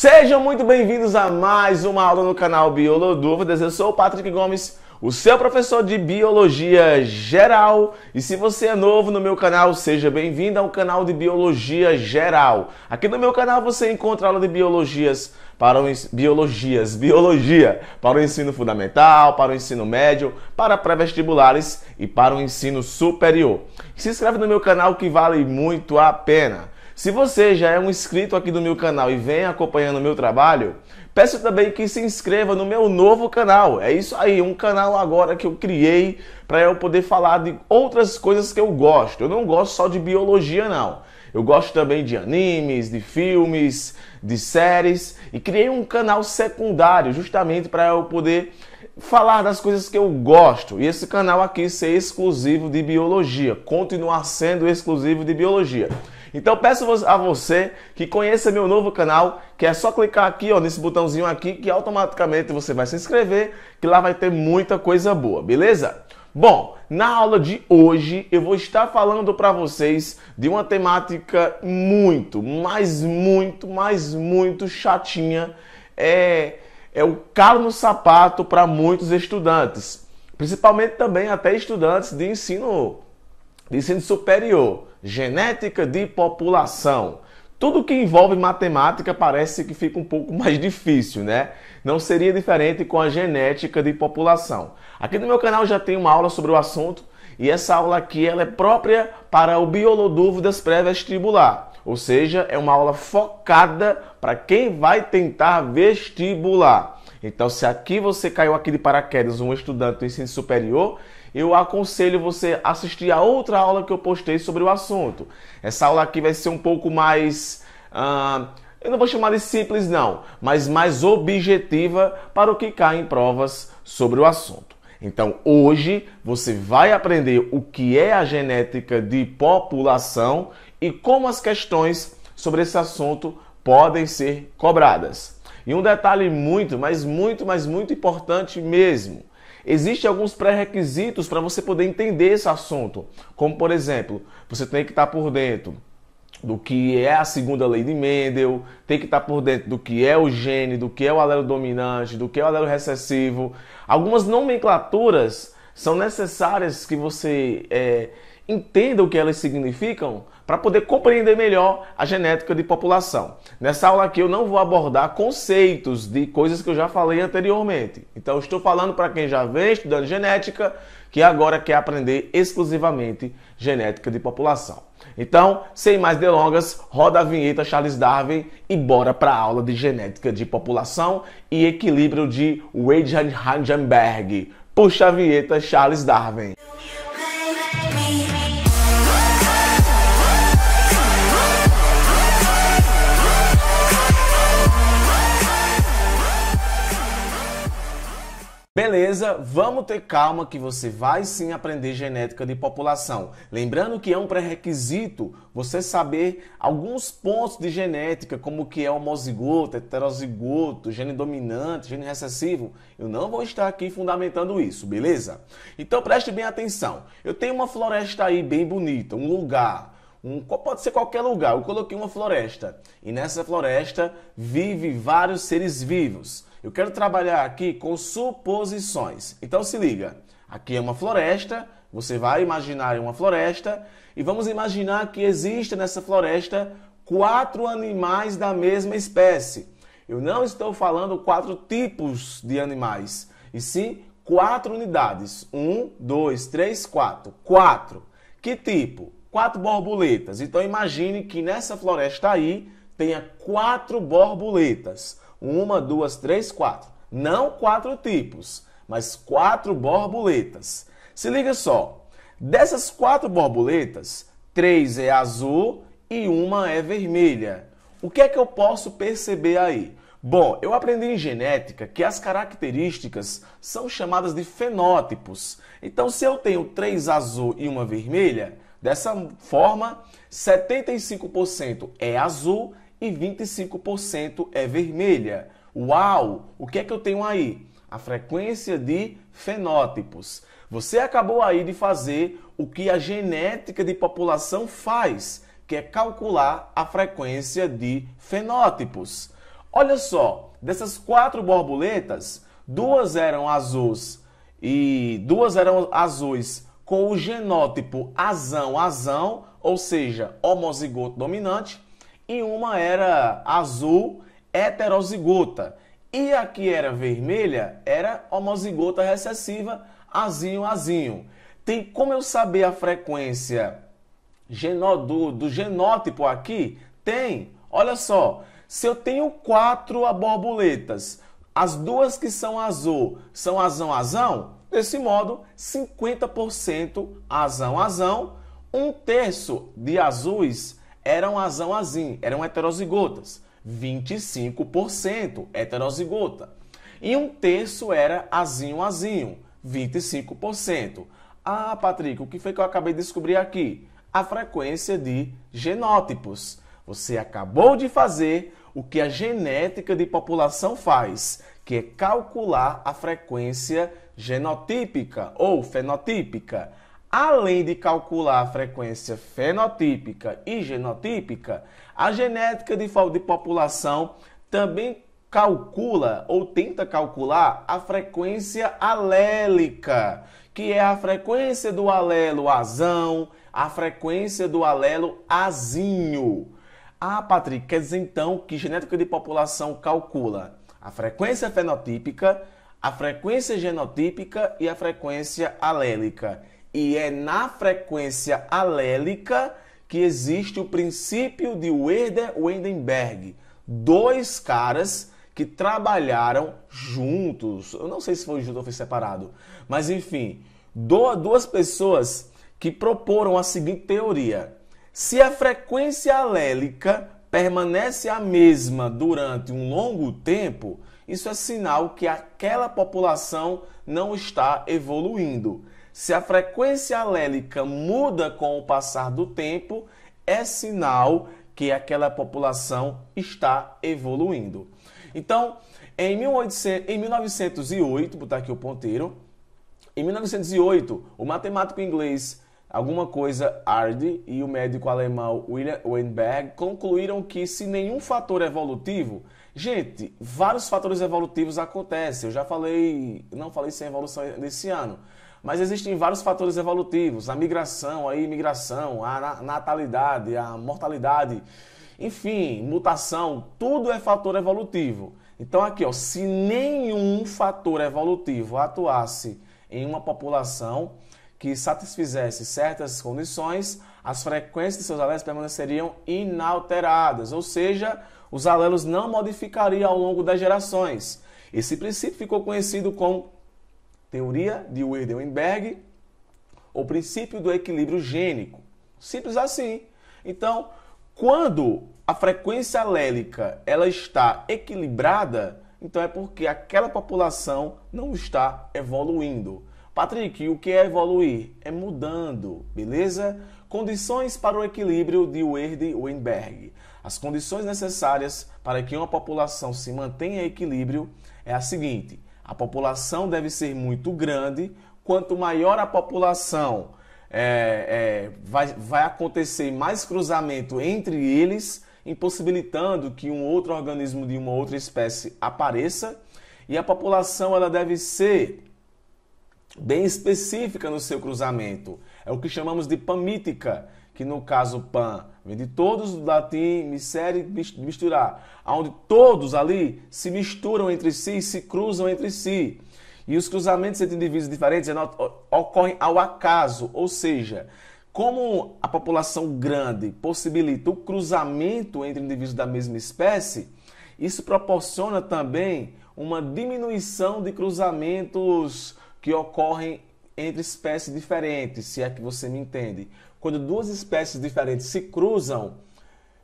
Sejam muito bem-vindos a mais uma aula no canal Biolodúvidas. Eu sou o Patrick Gomes, o seu professor de Biologia Geral. E se você é novo no meu canal, seja bem-vindo ao canal de Biologia Geral. Aqui no meu canal você encontra aula de biologias para o biologias, biologia para o ensino fundamental, para o ensino médio, para pré-vestibulares e para o ensino superior. Se inscreve no meu canal que vale muito a pena. Se você já é um inscrito aqui do meu canal e vem acompanhando o meu trabalho, peço também que se inscreva no meu novo canal. É isso aí, um canal agora que eu criei para eu poder falar de outras coisas que eu gosto. Eu não gosto só de biologia não. Eu gosto também de animes, de filmes, de séries e criei um canal secundário justamente para eu poder falar das coisas que eu gosto e esse canal aqui ser exclusivo de biologia, continuar sendo exclusivo de biologia. Então peço a você que conheça meu novo canal, que é só clicar aqui, ó, nesse botãozinho aqui, que automaticamente você vai se inscrever, que lá vai ter muita coisa boa, beleza? Bom, na aula de hoje eu vou estar falando para vocês de uma temática muito, mas muito, mas muito chatinha. É, é o calo no sapato para muitos estudantes, principalmente também até estudantes de ensino de ensino superior genética de população. Tudo que envolve matemática parece que fica um pouco mais difícil, né? Não seria diferente com a genética de população. Aqui no meu canal já tem uma aula sobre o assunto e essa aula aqui ela é própria para o Biolodúvidas pré-vestibular, ou seja, é uma aula focada para quem vai tentar vestibular. Então, se aqui você caiu aqui de paraquedas um estudante do ensino superior, eu aconselho você a assistir a outra aula que eu postei sobre o assunto. Essa aula aqui vai ser um pouco mais. Uh, eu não vou chamar de simples, não, mas mais objetiva para o que cai em provas sobre o assunto. Então, hoje você vai aprender o que é a genética de população e como as questões sobre esse assunto podem ser cobradas. E um detalhe muito, mas muito, mas muito importante mesmo. Existem alguns pré-requisitos para você poder entender esse assunto, como por exemplo, você tem que estar tá por dentro do que é a segunda lei de Mendel, tem que estar tá por dentro do que é o gene, do que é o alelo dominante, do que é o alelo recessivo. Algumas nomenclaturas são necessárias que você é, entenda o que elas significam para poder compreender melhor a genética de população. Nessa aula aqui eu não vou abordar conceitos de coisas que eu já falei anteriormente. Então estou falando para quem já vem estudando genética, que agora quer aprender exclusivamente genética de população. Então, sem mais delongas, roda a vinheta Charles Darwin e bora para a aula de genética de população e equilíbrio de Weidenheim-Hangenberg. Puxa a vinheta Charles Darwin. Beleza, vamos ter calma que você vai sim aprender genética de população. Lembrando que é um pré-requisito você saber alguns pontos de genética, como que é homozigoto, heterozigoto, gene dominante, gene recessivo. Eu não vou estar aqui fundamentando isso, beleza? Então preste bem atenção. Eu tenho uma floresta aí bem bonita, um lugar um, pode ser qualquer lugar. Eu coloquei uma floresta e nessa floresta vive vários seres vivos. Eu quero trabalhar aqui com suposições. Então se liga. Aqui é uma floresta, você vai imaginar uma floresta e vamos imaginar que existe nessa floresta quatro animais da mesma espécie. Eu não estou falando quatro tipos de animais, e sim quatro unidades. Um, dois, três, quatro. Quatro. Que tipo? Quatro borboletas. Então imagine que nessa floresta aí tenha quatro borboletas. Uma, duas, três, quatro. Não quatro tipos, mas quatro borboletas. Se liga só. Dessas quatro borboletas, três é azul e uma é vermelha. O que é que eu posso perceber aí? Bom, eu aprendi em genética que as características são chamadas de fenótipos. Então, se eu tenho três azul e uma vermelha, dessa forma, 75% é azul e 25% é vermelha. Uau! O que é que eu tenho aí? A frequência de fenótipos. Você acabou aí de fazer o que a genética de população faz, que é calcular a frequência de fenótipos. Olha só, dessas quatro borboletas, duas eram azuis e duas eram azuis com o genótipo azão-azão, ou seja, homozigoto dominante, e uma era azul, heterozigota. E a que era vermelha era homozigota recessiva, azinho, azinho. Tem como eu saber a frequência genó, do, do genótipo aqui? Tem. Olha só, se eu tenho quatro borboletas, as duas que são azul são azão, azão, desse modo, 50% azão, azão, um terço de azuis eram azão-azim, eram heterozigotas. 25% heterozigota. E um terço era azinho-azinho, 25%. Ah, Patrick, o que foi que eu acabei de descobrir aqui? A frequência de genótipos. Você acabou de fazer o que a genética de população faz, que é calcular a frequência genotípica ou fenotípica. Além de calcular a frequência fenotípica e genotípica, a genética de, população também calcula ou tenta calcular a frequência alélica, que é a frequência do alelo azão, a frequência do alelo azinho. Ah, Patrick, quer dizer então que genética de população calcula a frequência fenotípica, a frequência genotípica e a frequência alélica e é na frequência alélica que existe o princípio de Werder-Wendenberg. Dois caras que trabalharam juntos. Eu não sei se foi junto ou foi separado, mas enfim, duas pessoas que proporam a seguinte teoria: se a frequência alélica permanece a mesma durante um longo tempo, isso é sinal que aquela população não está evoluindo. Se a frequência alélica muda com o passar do tempo, é sinal que aquela população está evoluindo. Então, em, 1800, em 1908, botar aqui o ponteiro, em 1908, o matemático inglês alguma coisa Hardy e o médico alemão William Weinberg concluíram que se nenhum fator evolutivo, gente, vários fatores evolutivos acontecem. Eu já falei, não falei sem evolução nesse ano, mas existem vários fatores evolutivos, a migração, a imigração, a natalidade, a mortalidade, enfim, mutação, tudo é fator evolutivo. Então aqui, ó, se nenhum fator evolutivo atuasse em uma população que satisfizesse certas condições, as frequências de seus alelos permaneceriam inalteradas, ou seja, os alelos não modificariam ao longo das gerações. Esse princípio ficou conhecido como teoria de Werdenberg, o princípio do equilíbrio gênico. Simples assim. Então, quando a frequência alélica ela está equilibrada, então é porque aquela população não está evoluindo. Patrick, o que é evoluir? É mudando, beleza? Condições para o equilíbrio de Werder-Weinberg. As condições necessárias para que uma população se mantenha em equilíbrio é a seguinte: a população deve ser muito grande. Quanto maior a população, é, é, vai, vai acontecer mais cruzamento entre eles, impossibilitando que um outro organismo de uma outra espécie apareça. E a população ela deve ser bem específica no seu cruzamento. É o que chamamos de pamítica, que no caso pan de todos do latim, misere, misturar. Onde todos ali se misturam entre si e se cruzam entre si. E os cruzamentos entre indivíduos diferentes é ocorrem ao acaso, ou seja, como a população grande possibilita o cruzamento entre indivíduos da mesma espécie, isso proporciona também uma diminuição de cruzamentos que ocorrem entre espécies diferentes, se é que você me entende quando duas espécies diferentes se cruzam,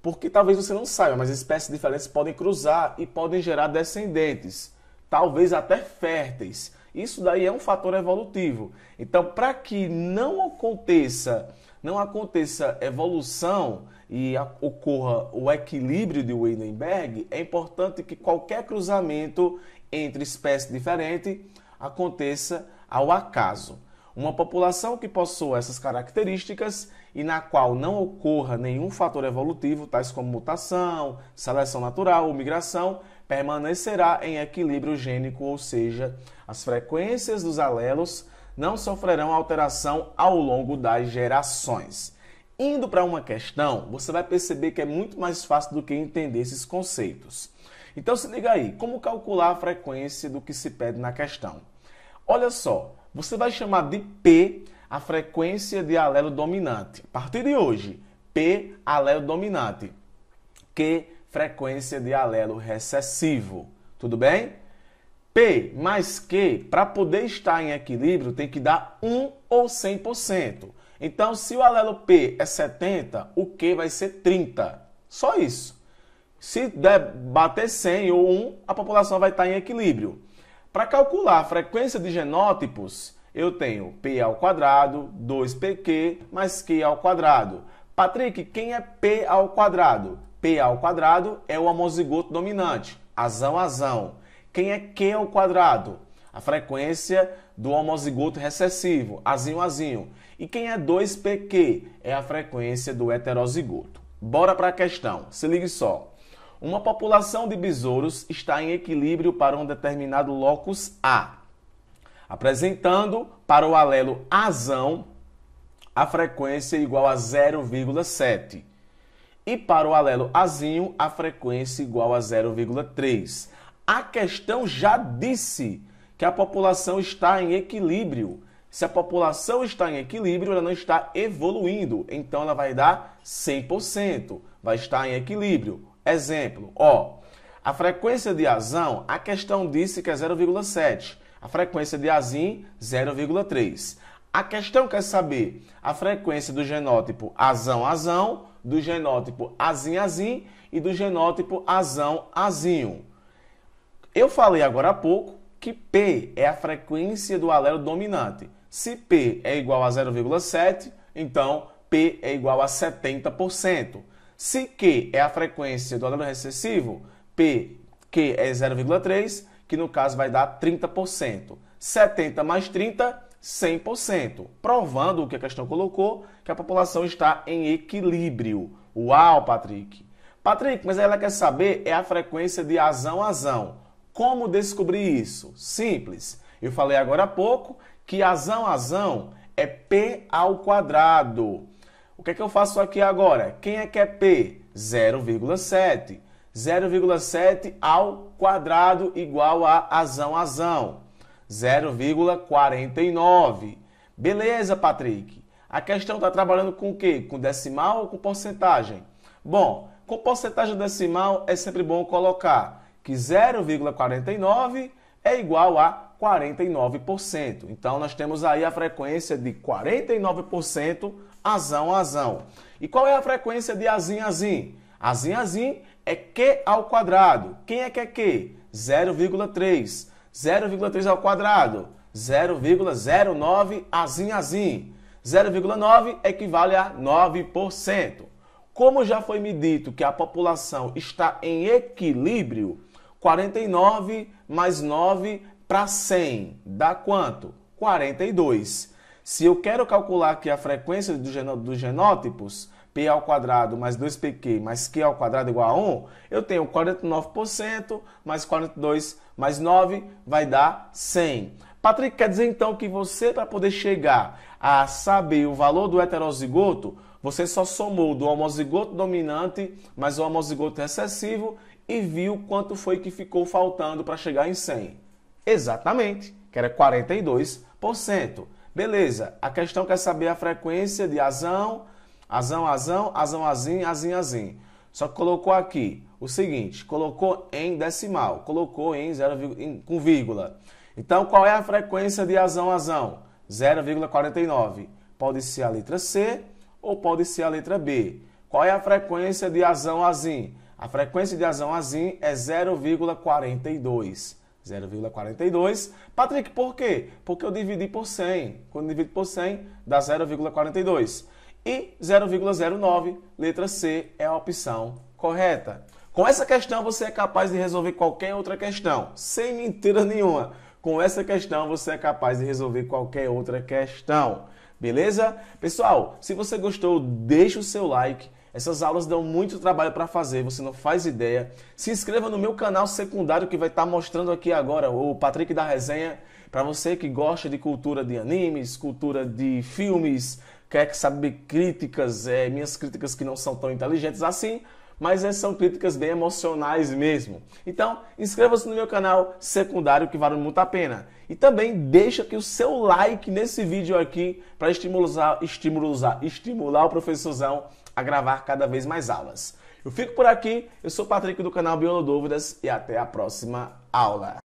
porque talvez você não saiba, mas espécies diferentes podem cruzar e podem gerar descendentes, talvez até férteis. Isso daí é um fator evolutivo. Então, para que não aconteça, não aconteça evolução e ocorra o equilíbrio de Weinberg, é importante que qualquer cruzamento entre espécies diferentes aconteça ao acaso. Uma população que possua essas características e na qual não ocorra nenhum fator evolutivo, tais como mutação, seleção natural ou migração, permanecerá em equilíbrio gênico, ou seja, as frequências dos alelos não sofrerão alteração ao longo das gerações. Indo para uma questão, você vai perceber que é muito mais fácil do que entender esses conceitos. Então se liga aí, como calcular a frequência do que se pede na questão? Olha só, você vai chamar de P a frequência de alelo dominante. A partir de hoje, P alelo dominante. Q frequência de alelo recessivo. Tudo bem? P mais Q, para poder estar em equilíbrio, tem que dar 1 ou 100%. Então, se o alelo P é 70, o Q vai ser 30. Só isso. Se der, bater 100 ou 1, a população vai estar em equilíbrio. Para calcular a frequência de genótipos, eu tenho P ao quadrado, 2PQ mais Q ao quadrado. Patrick, quem é P ao quadrado? P ao quadrado é o homozigoto dominante, azão, azão. Quem é Q ao quadrado? A frequência do homozigoto recessivo, azinho, azinho. E quem é 2PQ? É a frequência do heterozigoto. Bora para a questão, se ligue só. Uma população de besouros está em equilíbrio para um determinado locus A, apresentando para o alelo azão a frequência igual a 0,7 e para o alelo azinho a frequência igual a 0,3. A questão já disse que a população está em equilíbrio. Se a população está em equilíbrio, ela não está evoluindo, então ela vai dar 100%, vai estar em equilíbrio. Exemplo, ó, a frequência de azão, a questão disse que é 0,7. A frequência de azim, 0,3. A questão quer é saber a frequência do genótipo azão-azão, do genótipo azim-azim e do genótipo azão-azinho. Eu falei agora há pouco que P é a frequência do alelo dominante. Se P é igual a 0,7, então P é igual a 70%. Se Q é a frequência do alelo recessivo, P, Q é 0,3, que no caso vai dar 30%. 70 mais 30, 100%. Provando o que a questão colocou, que a população está em equilíbrio. Uau, Patrick! Patrick, mas ela quer saber é a frequência de azão a azão. Como descobrir isso? Simples. Eu falei agora há pouco que azão a azão é P ao quadrado. O que é que eu faço aqui agora? Quem é que é P? 0,7. 0,7 ao quadrado igual a azão, azão. 0,49. Beleza, Patrick. A questão está trabalhando com o quê? Com decimal ou com porcentagem? Bom, com porcentagem decimal é sempre bom colocar que 0,49 é igual a 49%. Então nós temos aí a frequência de 49% azão azão. E qual é a frequência de azim azim? Azim azim é q ao quadrado. Quem é que é q? 0,3. 0,3 ao quadrado, 0,09 azim azim. 0,9 equivale a 9%. Como já foi me dito que a população está em equilíbrio, 49 mais 9 para 100 dá quanto? 42. Se eu quero calcular aqui a frequência dos genó do genótipos, P ao quadrado mais 2PQ mais Q ao quadrado igual a 1, eu tenho 49% mais 42 mais 9 vai dar 100. Patrick, quer dizer então que você, para poder chegar a saber o valor do heterozigoto, você só somou do homozigoto dominante mais o homozigoto recessivo e viu quanto foi que ficou faltando para chegar em 100. Exatamente, que era 42%. Beleza, a questão quer saber a frequência de azão, azão, azão, azão, azim, azim, azim. Só que colocou aqui o seguinte, colocou em decimal, colocou em zero em, com vírgula. Então, qual é a frequência de azão, azão? 0,49. Pode ser a letra C ou pode ser a letra B. Qual é a frequência de azão, azim? A frequência de azão, azim é 0,42. 0,42. Patrick, por quê? Porque eu dividi por 100. Quando divido por 100, dá 0,42. E 0,09, letra C, é a opção correta. Com essa questão, você é capaz de resolver qualquer outra questão, sem mentira nenhuma. Com essa questão, você é capaz de resolver qualquer outra questão. Beleza? Pessoal, se você gostou, deixa o seu like essas aulas dão muito trabalho para fazer, você não faz ideia. Se inscreva no meu canal secundário que vai estar tá mostrando aqui agora, o Patrick da Resenha, para você que gosta de cultura de animes, cultura de filmes, quer saber críticas, é, minhas críticas que não são tão inteligentes assim, mas é, são críticas bem emocionais mesmo. Então, inscreva-se no meu canal secundário que vale muito a pena. E também deixa aqui o seu like nesse vídeo aqui para estimular, estimular, estimular o professorzão a gravar cada vez mais aulas. Eu fico por aqui, eu sou o Patrick do canal Biolo Dúvidas e até a próxima aula.